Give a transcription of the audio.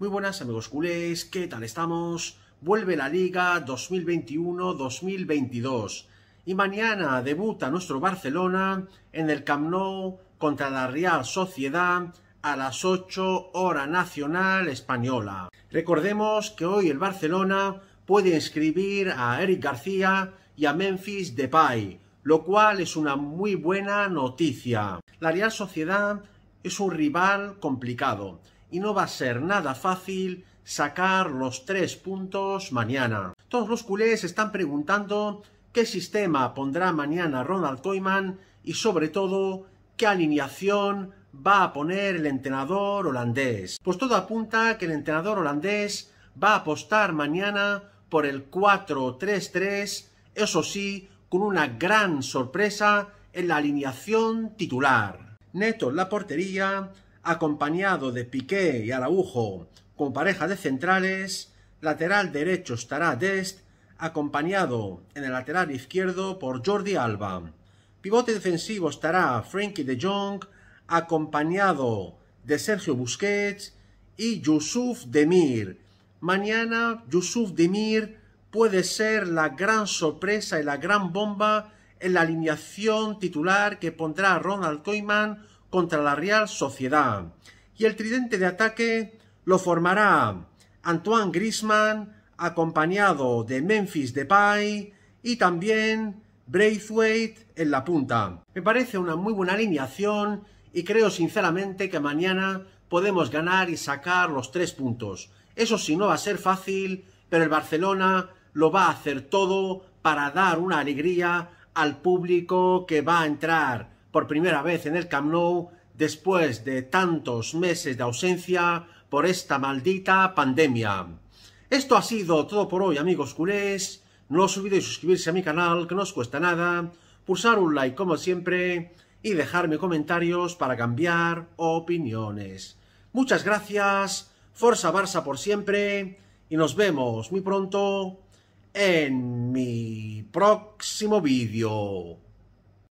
Muy buenas amigos culés, ¿qué tal estamos? Vuelve la Liga 2021-2022 y mañana debuta nuestro Barcelona en el Camp Nou contra la Real Sociedad a las 8 hora nacional española. Recordemos que hoy el Barcelona puede inscribir a Eric García y a Memphis Depay, lo cual es una muy buena noticia. La Real Sociedad es un rival complicado y no va a ser nada fácil sacar los tres puntos mañana. Todos los culés están preguntando qué sistema pondrá mañana Ronald Koeman y sobre todo qué alineación va a poner el entrenador holandés. Pues todo apunta que el entrenador holandés va a apostar mañana por el 4-3-3, eso sí, con una gran sorpresa en la alineación titular. Neto en la portería, acompañado de Piqué y Araujo con pareja de centrales, lateral derecho estará Dest, acompañado en el lateral izquierdo por Jordi Alba. Pivote defensivo estará Frankie de Jong, acompañado de Sergio Busquets y Yusuf Demir. Mañana Yusuf Demir puede ser la gran sorpresa y la gran bomba en la alineación titular que pondrá Ronald Koeman contra la Real Sociedad. Y el tridente de ataque lo formará Antoine Grisman, acompañado de Memphis Depay y también Braithwaite en la punta. Me parece una muy buena alineación y creo sinceramente que mañana podemos ganar y sacar los tres puntos. Eso sí, no va a ser fácil, pero el Barcelona lo va a hacer todo para dar una alegría al público que va a entrar por primera vez en el Camp Nou después de tantos meses de ausencia por esta maldita pandemia. Esto ha sido todo por hoy, amigos culés. No os olvidéis suscribirse a mi canal, que no os cuesta nada, pulsar un like como siempre y dejarme comentarios para cambiar opiniones. Muchas gracias, Forza Barça por siempre y nos vemos muy pronto en mi próximo vídeo.